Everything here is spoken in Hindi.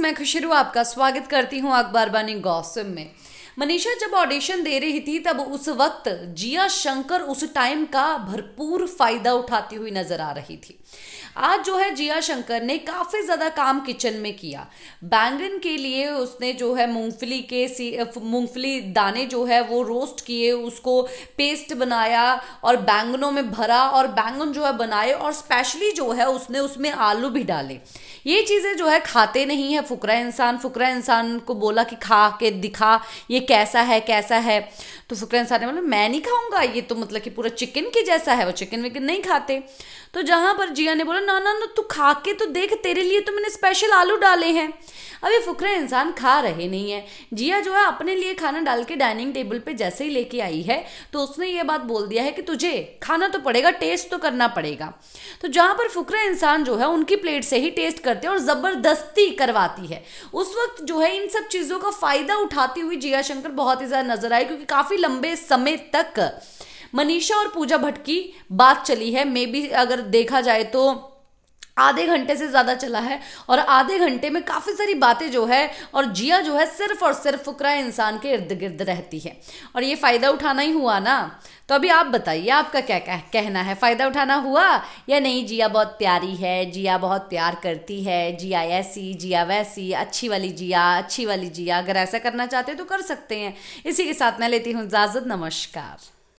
मैं खुशरू आपका स्वागत करती हूं अखबार बानी गौसम में मनीषा जब ऑडिशन दे रही थी तब उस वक्त जिया शंकर उस टाइम का भरपूर फायदा उठाती हुई नजर आ रही थी आज जो है जिया शंकर ने काफ़ी ज़्यादा काम किचन में किया बैंगन के लिए उसने जो है मूंगफली के सी मूंगफली दाने जो है वो रोस्ट किए उसको पेस्ट बनाया और बैंगनों में भरा और बैंगन जो है बनाए और स्पेशली जो है उसने उसमें आलू भी डाले ये चीज़ें जो है खाते नहीं है फुकरा इंसान फुकरा इंसान को बोला कि खा के दिखा ये कैसा है कैसा है तो फुकरा इंसान ने बोला मैं नहीं खाऊंगा ये तो मतलब कि पूरा चिकन के जैसा है वो चिकन विकन नहीं खाते तो जहाँ पर जिया ने बोला ना ना ना तू खा के तो देख तेरे लिए तो मैंने स्पेशल आलू डाले हैं अब ये फुकरा इंसान खा रहे नहीं है जिया जो है अपने लिए खाना डाल के डाइनिंग टेबल पे जैसे ही लेके आई है तो उसने ये बात बोल दिया है कि तुझे खाना तो पड़ेगा टेस्ट तो करना पड़ेगा तो जहाँ पर फुकरा इंसान जो है उनकी प्लेट से ही टेस्ट करते हैं और ज़बरदस्ती करवाती है उस वक्त जो है इन सब चीज़ों का फ़ायदा उठाती हुई जिया शंकर बहुत ही ज़्यादा नजर आए क्योंकि काफ़ी लंबे समय तक मनीषा और पूजा भट्ट की बात चली है मे बी अगर देखा जाए तो आधे घंटे से ज़्यादा चला है और आधे घंटे में काफ़ी सारी बातें जो है और जिया जो है सिर्फ और सिर्फ फुकरा इंसान के इर्द गिर्द रहती है और ये फ़ायदा उठाना ही हुआ ना तो अभी आप बताइए आपका क्या कह, कहना है फ़ायदा उठाना हुआ या नहीं जिया बहुत प्यारी है जिया बहुत प्यार करती है जिया ऐसी जिया वैसी अच्छी वाली जिया अच्छी वाली जिया अगर ऐसा करना चाहते तो कर सकते हैं इसी के साथ मैं लेती हूँ इजाज़त नमस्कार